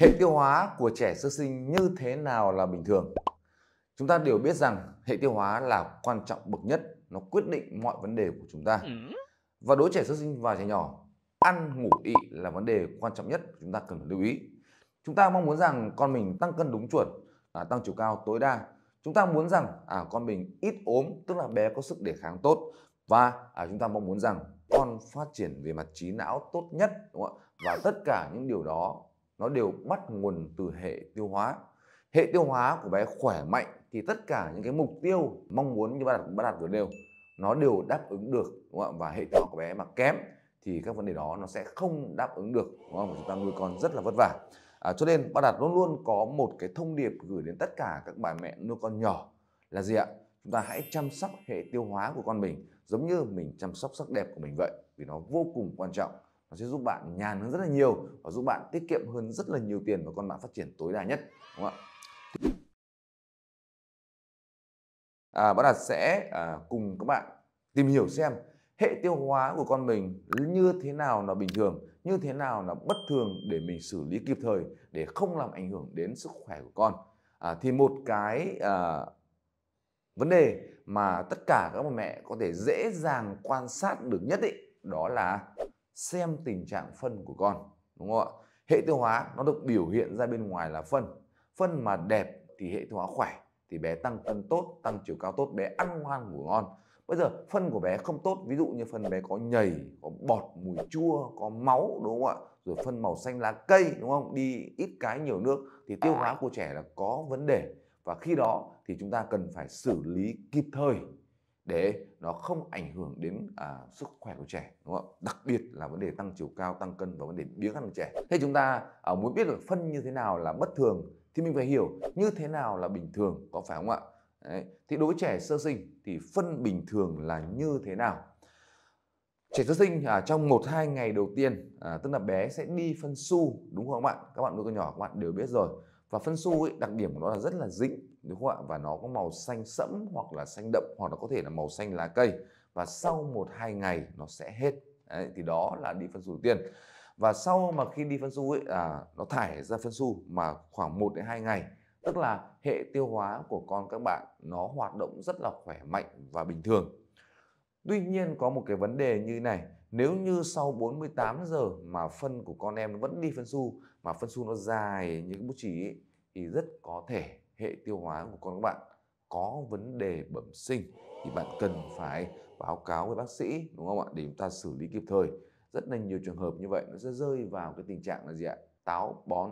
Hệ tiêu hóa của trẻ sơ sinh như thế nào là bình thường? Chúng ta đều biết rằng hệ tiêu hóa là quan trọng bậc nhất, nó quyết định mọi vấn đề của chúng ta. Ừ. Và đối trẻ sơ sinh và trẻ nhỏ, ăn ngủ ị là vấn đề quan trọng nhất chúng ta cần phải lưu ý. Chúng ta mong muốn rằng con mình tăng cân đúng chuẩn, là tăng chiều cao tối đa. Chúng ta muốn rằng à con mình ít ốm, tức là bé có sức đề kháng tốt và à, chúng ta mong muốn rằng con phát triển về mặt trí não tốt nhất đúng không ạ? Và tất cả những điều đó nó đều bắt nguồn từ hệ tiêu hóa hệ tiêu hóa của bé khỏe mạnh thì tất cả những cái mục tiêu mong muốn như bạn đạt bạn đạt vừa đều nó đều đáp ứng được đúng không? và hệ tiêu hóa của bé mà kém thì các vấn đề đó nó sẽ không đáp ứng được đúng không? chúng ta nuôi con rất là vất vả à, cho nên bạn đạt luôn luôn có một cái thông điệp gửi đến tất cả các bà mẹ nuôi con nhỏ là gì ạ chúng ta hãy chăm sóc hệ tiêu hóa của con mình giống như mình chăm sóc sắc đẹp của mình vậy vì nó vô cùng quan trọng nó sẽ giúp bạn nhàn hơn rất là nhiều và giúp bạn tiết kiệm hơn rất là nhiều tiền và con bạn phát triển tối đa nhất đúng không ạ à, bạn đạt sẽ à, cùng các bạn tìm hiểu xem hệ tiêu hóa của con mình như thế nào là bình thường như thế nào là bất thường để mình xử lý kịp thời để không làm ảnh hưởng đến sức khỏe của con à, thì một cái à, vấn đề mà tất cả các bà mẹ có thể dễ dàng quan sát được nhất ý, đó là xem tình trạng phân của con đúng không ạ hệ tiêu hóa nó được biểu hiện ra bên ngoài là phân phân mà đẹp thì hệ tiêu hóa khỏe thì bé tăng cân tốt tăng chiều cao tốt bé ăn ngoan ngủ ngon bây giờ phân của bé không tốt ví dụ như phân bé có nhầy có bọt mùi chua có máu đúng không ạ rồi phân màu xanh lá cây đúng không đi ít cái nhiều nước thì tiêu hóa của trẻ là có vấn đề và khi đó thì chúng ta cần phải xử lý kịp thời để nó không ảnh hưởng đến à, sức khỏe của trẻ đúng không đặc biệt là vấn đề tăng chiều cao tăng cân và vấn đề biếng ăn của trẻ thế chúng ta à, muốn biết được phân như thế nào là bất thường thì mình phải hiểu như thế nào là bình thường có phải không ạ Đấy. thì đối với trẻ sơ sinh thì phân bình thường là như thế nào trẻ sơ sinh à, trong một hai ngày đầu tiên à, tức là bé sẽ đi phân su đúng không các bạn các bạn nuôi con nhỏ các bạn đều biết rồi và phân su ấy, đặc điểm của nó là rất là dính đúng không ạ và nó có màu xanh sẫm hoặc là xanh đậm hoặc là có thể là màu xanh lá cây và sau một hai ngày nó sẽ hết Đấy, thì đó là đi phân su đầu tiên và sau mà khi đi phân su ấy à, nó thải ra phân su mà khoảng 1 đến 2 ngày tức là hệ tiêu hóa của con các bạn nó hoạt động rất là khỏe mạnh và bình thường tuy nhiên có một cái vấn đề như này nếu như sau 48 giờ mà phân của con em vẫn đi phân su mà phân su nó dài như cái bút chì thì rất có thể hệ tiêu hóa của con các bạn có vấn đề bẩm sinh thì bạn cần phải báo cáo với bác sĩ đúng không ạ để chúng ta xử lý kịp thời rất là nhiều trường hợp như vậy nó sẽ rơi vào cái tình trạng là gì ạ táo bón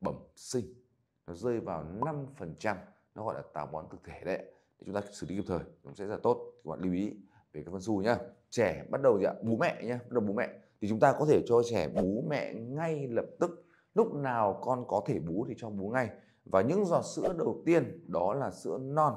bẩm sinh nó rơi vào 5% nó gọi là táo bón thực thể đấy thì chúng ta xử lý kịp thời cũng sẽ rất là tốt thì các bạn lưu ý về cái phân su nhá trẻ bắt đầu gì ạ bố mẹ nhá bắt đầu bố mẹ thì chúng ta có thể cho trẻ bú mẹ ngay lập tức lúc nào con có thể bú thì cho bú ngay và những giọt sữa đầu tiên đó là sữa non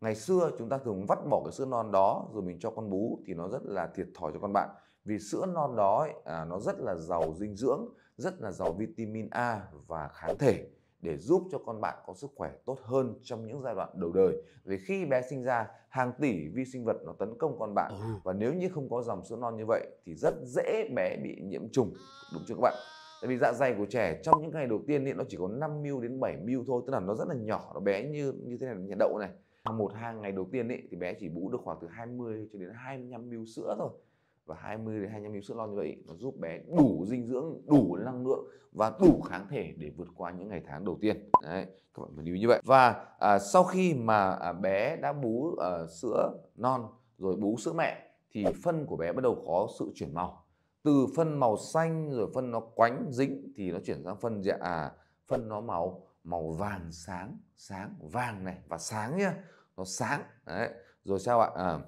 ngày xưa chúng ta thường vắt bỏ cái sữa non đó rồi mình cho con bú thì nó rất là thiệt thòi cho con bạn vì sữa non đó ấy, à, nó rất là giàu dinh dưỡng rất là giàu vitamin A và kháng thể để giúp cho con bạn có sức khỏe tốt hơn trong những giai đoạn đầu đời. Vì khi bé sinh ra, hàng tỷ vi sinh vật nó tấn công con bạn ừ. và nếu như không có dòng sữa non như vậy thì rất dễ bé bị nhiễm trùng, đúng chưa các bạn? Tại vì dạ dày của trẻ trong những ngày đầu tiên thì nó chỉ có 5 mil đến 7 mil thôi, tức là nó rất là nhỏ, nó bé như như thế này là nhà đậu này. Một hai ngày đầu tiên ấy, thì bé chỉ bú được khoảng từ 20 cho đến 25 mil sữa thôi và 20 đến 25 ml sữa non như vậy nó giúp bé đủ dinh dưỡng, đủ năng lượng và đủ kháng thể để vượt qua những ngày tháng đầu tiên. Đấy, các bạn phải lưu như vậy. Và à, sau khi mà à, bé đã bú à, sữa non rồi bú sữa mẹ thì phân của bé bắt đầu có sự chuyển màu. Từ phân màu xanh rồi phân nó quánh dính thì nó chuyển sang phân dạ à phân nó màu màu vàng sáng, sáng vàng này và sáng nhá. Nó sáng. Đấy. Rồi sao ạ? À,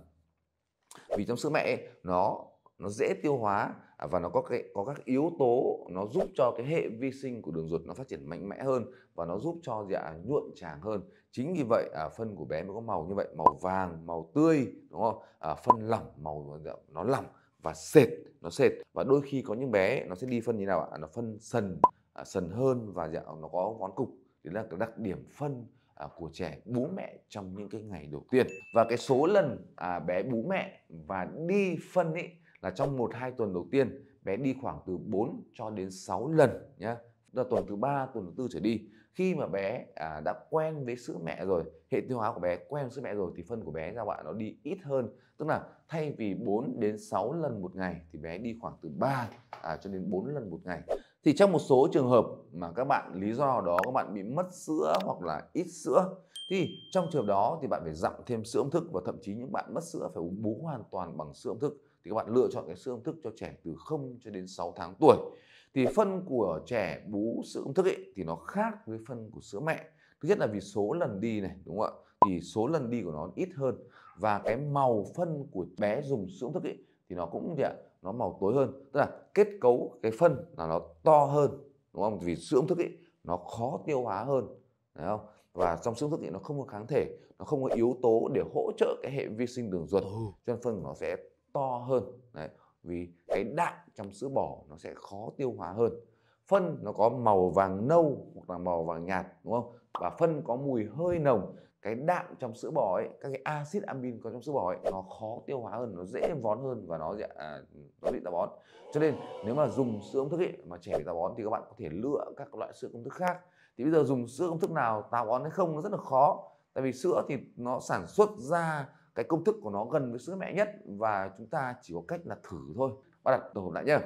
vì trong sữa mẹ ấy, nó nó dễ tiêu hóa à, và nó có cái, có các yếu tố nó giúp cho cái hệ vi sinh của đường ruột nó phát triển mạnh mẽ hơn và nó giúp cho dạ nhuộn tràng hơn chính vì vậy à, phân của bé mới có màu như vậy màu vàng màu tươi đúng không à, phân lỏng màu nó lỏng và sệt nó sệt và đôi khi có những bé nó sẽ đi phân như nào ạ nó phân sần à, sần hơn và dạ, nó có vón cục đấy là cái đặc điểm phân à, của trẻ bú mẹ trong những cái ngày đầu tiên và cái số lần à, bé bú mẹ và đi phân ấy là trong 1 2 tuần đầu tiên bé đi khoảng từ 4 cho đến 6 lần nhé là tuần thứ ba tuần thứ tư trở đi khi mà bé à, đã quen với sữa mẹ rồi hệ tiêu hóa của bé quen với sữa mẹ rồi thì phân của bé ra bạn nó đi ít hơn tức là thay vì 4 đến 6 lần một ngày thì bé đi khoảng từ 3 à, cho đến 4 lần một ngày thì trong một số trường hợp mà các bạn lý do đó các bạn bị mất sữa hoặc là ít sữa thì trong trường hợp đó thì bạn phải dặm thêm sữa ống thức và thậm chí những bạn mất sữa phải uống bú hoàn toàn bằng sữa ống thức thì các bạn lựa chọn cái sữa công thức cho trẻ từ 0 cho đến 6 tháng tuổi thì phân của trẻ bú sữa công thức ấy, thì nó khác với phân của sữa mẹ thứ nhất là vì số lần đi này đúng không ạ thì số lần đi của nó ít hơn và cái màu phân của bé dùng sữa công thức ấy, thì nó cũng vậy nó màu tối hơn tức là kết cấu cái phân là nó to hơn đúng không vì sữa công thức ấy, nó khó tiêu hóa hơn đúng không và trong sữa thức thì nó không có kháng thể nó không có yếu tố để hỗ trợ cái hệ vi sinh đường ruột ừ. cho nên phân của nó sẽ to hơn Đấy, vì cái đạm trong sữa bò nó sẽ khó tiêu hóa hơn phân nó có màu vàng nâu hoặc là màu vàng nhạt đúng không và phân có mùi hơi nồng cái đạm trong sữa bò ấy các cái axit amin có trong sữa bò ấy nó khó tiêu hóa hơn nó dễ vón hơn và nó à, nó bị táo bón cho nên nếu mà dùng sữa công thức ấy mà trẻ bị táo bón thì các bạn có thể lựa các loại sữa công thức khác thì bây giờ dùng sữa công thức nào táo bón hay không nó rất là khó tại vì sữa thì nó sản xuất ra cái công thức của nó gần với sữa mẹ nhất và chúng ta chỉ có cách là thử thôi bắt đặt tổ hợp lại nhá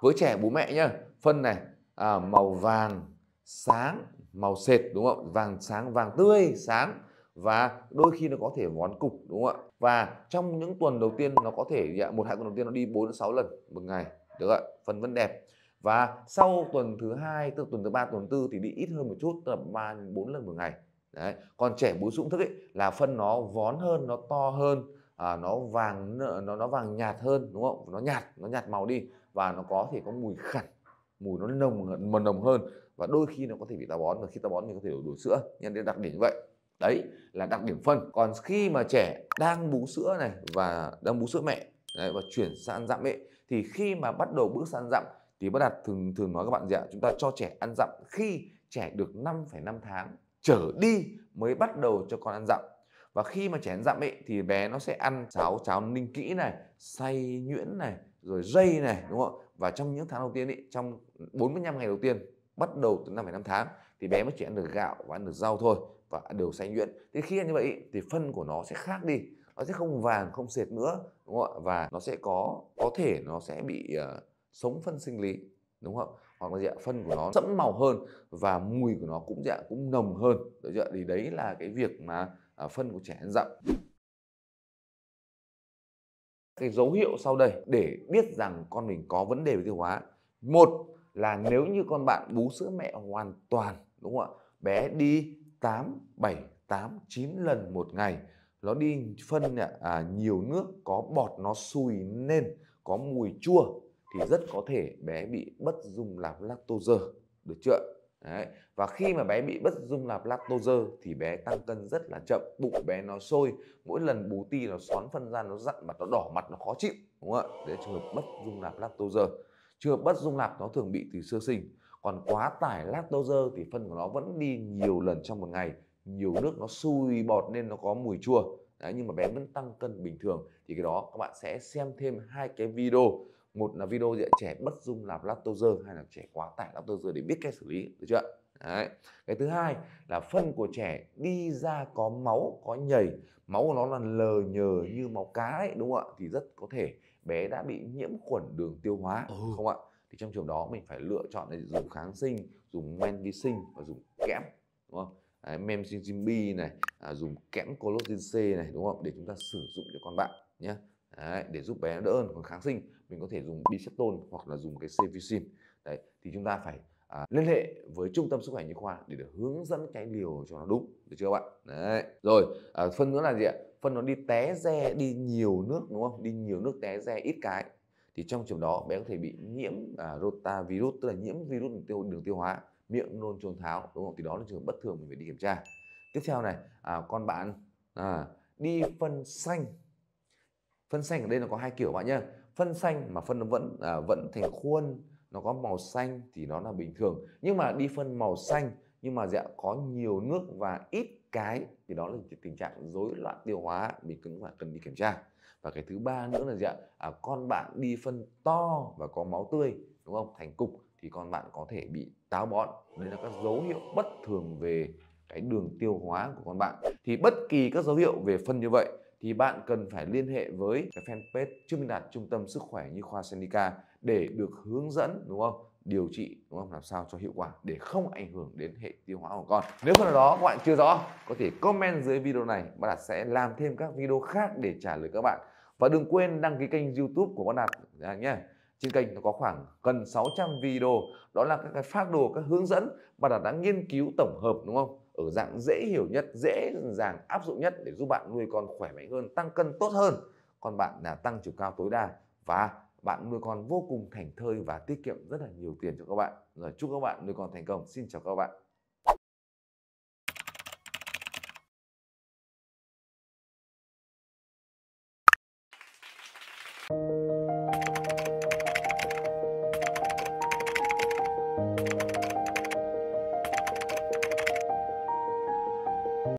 với trẻ bố mẹ nhá phân này à, màu vàng sáng màu sệt đúng không vàng sáng vàng tươi sáng và đôi khi nó có thể vón cục đúng không ạ và trong những tuần đầu tiên nó có thể dạ, một hai tuần đầu tiên nó đi 4 đến 6 lần một ngày được ạ phần vân đẹp và sau tuần thứ hai tức tuần thứ ba tuần thứ tư thì đi ít hơn một chút tầm ba bốn lần một ngày Đấy. Còn trẻ bú sung thức ấy, là phân nó vón hơn, nó to hơn, à, nó vàng nó nó vàng nhạt hơn đúng không? Nó nhạt, nó nhạt màu đi và nó có thể có mùi khẩn mùi nó nồng mần nồng hơn và đôi khi nó có thể bị táo bón và khi táo bón thì có thể đổ, đổ sữa nhân đến đặc điểm như vậy. Đấy là đặc điểm phân. Còn khi mà trẻ đang bú sữa này và đang bú sữa mẹ đấy, và chuyển sang dặm ấy thì khi mà bắt đầu bước sang dặm thì bác đạt thường thường nói các bạn gì ạ? Chúng ta cho trẻ ăn dặm khi trẻ được 5,5 tháng trở đi mới bắt đầu cho con ăn dặm và khi mà trẻ ăn dặm ấy thì bé nó sẽ ăn cháo cháo ninh kỹ này xay nhuyễn này rồi dây này đúng không và trong những tháng đầu tiên ấy trong 45 ngày đầu tiên bắt đầu từ năm năm tháng thì bé mới chỉ ăn được gạo và ăn được rau thôi và đều xay nhuyễn thì khi ăn như vậy thì phân của nó sẽ khác đi nó sẽ không vàng không sệt nữa đúng không ạ và nó sẽ có có thể nó sẽ bị uh, sống phân sinh lý đúng không hoặc là gì ạ phân của nó sẫm màu hơn và mùi của nó cũng dạ cũng nồng hơn được chưa thì đấy là cái việc mà à, phân của trẻ ăn cái dấu hiệu sau đây để biết rằng con mình có vấn đề về tiêu hóa một là nếu như con bạn bú sữa mẹ hoàn toàn đúng không ạ bé đi 8, 7, 8, 9 lần một ngày nó đi phân à, nhiều nước có bọt nó sùi lên có mùi chua thì rất có thể bé bị bất dung lạp lactose được chưa Đấy. Và khi mà bé bị bất dung lạp lactose thì bé tăng cân rất là chậm, bụng bé nó sôi, mỗi lần bú ti nó xoắn phân ra nó dặn mặt nó đỏ mặt nó khó chịu, đúng không ạ? Đấy trường hợp bất dung lạp lactose. Trường hợp bất dung lạp nó thường bị từ sơ sinh, còn quá tải lactose thì phân của nó vẫn đi nhiều lần trong một ngày, nhiều nước nó sùi bọt nên nó có mùi chua. Đấy, nhưng mà bé vẫn tăng cân bình thường thì cái đó các bạn sẽ xem thêm hai cái video một là video dạy trẻ bất dung làm lactose hay là trẻ quá tải lactose để biết cách xử lý được chưa Đấy. cái thứ hai là phân của trẻ đi ra có máu có nhầy máu của nó là lờ nhờ như máu cá ấy đúng không ạ thì rất có thể bé đã bị nhiễm khuẩn đường tiêu hóa ừ. không ạ thì trong trường đó mình phải lựa chọn để dùng kháng sinh dùng men vi sinh và dùng kẽm đúng không Đấy, memcinzimbi này à, dùng kẽm colostin C này đúng không để chúng ta sử dụng cho con bạn nhé Đấy, để giúp bé nó đỡ hơn còn kháng sinh mình có thể dùng biceptol hoặc là dùng cái cefixime đấy thì chúng ta phải à, liên hệ với trung tâm sức khỏe nhi khoa để được hướng dẫn cái liều cho nó đúng được chưa bạn đấy rồi à, phân nữa là gì ạ phân nó đi té re đi nhiều nước đúng không đi nhiều nước té re ít cái thì trong trường đó bé có thể bị nhiễm à, rotavirus tức là nhiễm virus đường tiêu, đường tiêu hóa miệng nôn trồn tháo đúng không thì đó là trường hợp bất thường mình phải đi kiểm tra tiếp theo này à, con bạn à, đi phân xanh phân xanh ở đây nó có hai kiểu bạn nhé, phân xanh mà phân nó vẫn à, vẫn thành khuôn nó có màu xanh thì nó là bình thường nhưng mà đi phân màu xanh nhưng mà dạ có nhiều nước và ít cái thì đó là tình trạng rối loạn tiêu hóa mình cũng phải cần đi kiểm tra và cái thứ ba nữa là gì dạ, à, con bạn đi phân to và có máu tươi đúng không thành cục thì con bạn có thể bị táo bón đây là các dấu hiệu bất thường về cái đường tiêu hóa của con bạn thì bất kỳ các dấu hiệu về phân như vậy thì bạn cần phải liên hệ với cái fanpage trương minh đạt trung tâm sức khỏe như khoa Senica để được hướng dẫn đúng không điều trị đúng không làm sao cho hiệu quả để không ảnh hưởng đến hệ tiêu hóa của con nếu còn đó các bạn chưa rõ có thể comment dưới video này bác đạt sẽ làm thêm các video khác để trả lời các bạn và đừng quên đăng ký kênh youtube của bác đạt nhé trên kênh nó có khoảng gần 600 video đó là các cái phát đồ các hướng dẫn mà đạt đã nghiên cứu tổng hợp đúng không ở dạng dễ hiểu nhất, dễ dàng áp dụng nhất để giúp bạn nuôi con khỏe mạnh hơn, tăng cân tốt hơn, còn bạn là tăng chiều cao tối đa và bạn nuôi con vô cùng thành thơi và tiết kiệm rất là nhiều tiền cho các bạn. Rồi chúc các bạn nuôi con thành công. Xin chào các bạn.